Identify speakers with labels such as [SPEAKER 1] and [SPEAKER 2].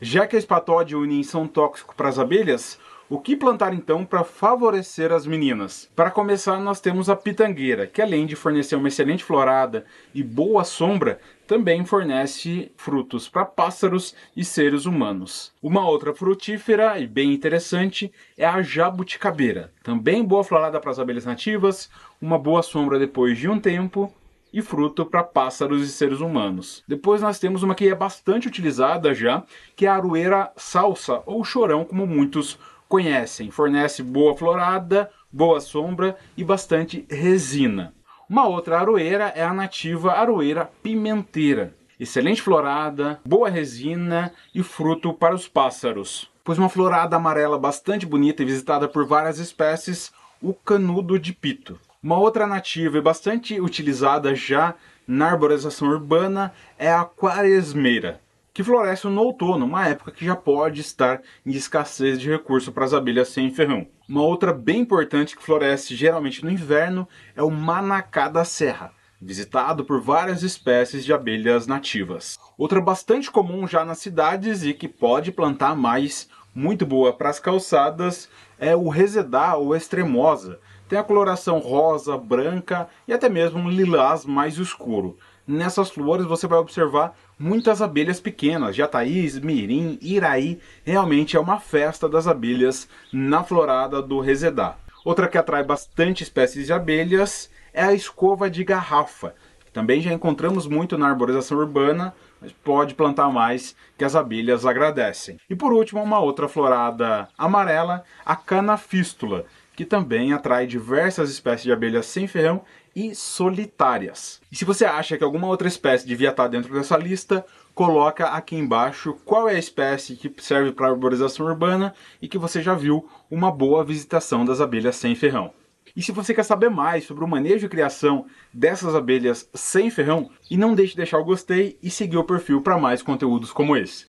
[SPEAKER 1] Já que a espatóide e o unim são tóxicos para as abelhas, o que plantar então para favorecer as meninas? Para começar, nós temos a pitangueira, que além de fornecer uma excelente florada e boa sombra, também fornece frutos para pássaros e seres humanos. Uma outra frutífera e bem interessante é a jabuticabeira. Também boa florada para as abelhas nativas, uma boa sombra depois de um tempo e fruto para pássaros e seres humanos. Depois nós temos uma que é bastante utilizada já, que é a aroeira salsa ou chorão, como muitos conhecem. Fornece boa florada, boa sombra e bastante resina. Uma outra aroeira é a nativa aroeira pimenteira. Excelente florada, boa resina e fruto para os pássaros. Pois uma florada amarela bastante bonita e visitada por várias espécies, o canudo de pito. Uma outra nativa e bastante utilizada já na arborização urbana é a quaresmeira, que floresce no outono, uma época que já pode estar em escassez de recurso para as abelhas sem ferrão. Uma outra bem importante que floresce geralmente no inverno é o manacá da serra, visitado por várias espécies de abelhas nativas. Outra bastante comum já nas cidades e que pode plantar mais muito boa para as calçadas é o Resedá ou Extremosa. Tem a coloração rosa, branca e até mesmo um lilás mais escuro. Nessas flores você vai observar muitas abelhas pequenas, jataís, mirim, iraí. Realmente é uma festa das abelhas na florada do Resedá. Outra que atrai bastante espécies de abelhas é a escova de garrafa. também já encontramos muito na arborização urbana, mas pode plantar mais que as abelhas agradecem. E por último, uma outra florada amarela, a canafístula, que também atrai diversas espécies de abelhas sem ferrão e solitárias. E se você acha que alguma outra espécie devia estar dentro dessa lista, coloca aqui embaixo qual é a espécie que serve para arborização urbana e que você já viu uma boa visitação das abelhas sem ferrão. E se você quer saber mais sobre o manejo e criação dessas abelhas sem ferrão, e não deixe de deixar o gostei e seguir o perfil para mais conteúdos como esse.